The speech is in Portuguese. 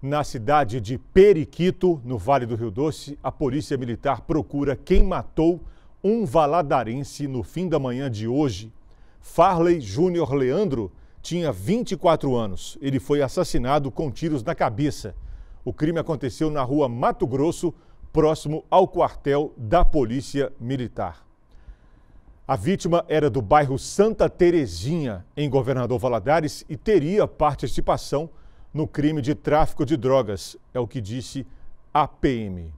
Na cidade de Periquito, no Vale do Rio Doce, a Polícia Militar procura quem matou um valadarense no fim da manhã de hoje. Farley Júnior Leandro tinha 24 anos. Ele foi assassinado com tiros na cabeça. O crime aconteceu na rua Mato Grosso, próximo ao quartel da Polícia Militar. A vítima era do bairro Santa Terezinha, em Governador Valadares, e teria participação no crime de tráfico de drogas. É o que disse a PM.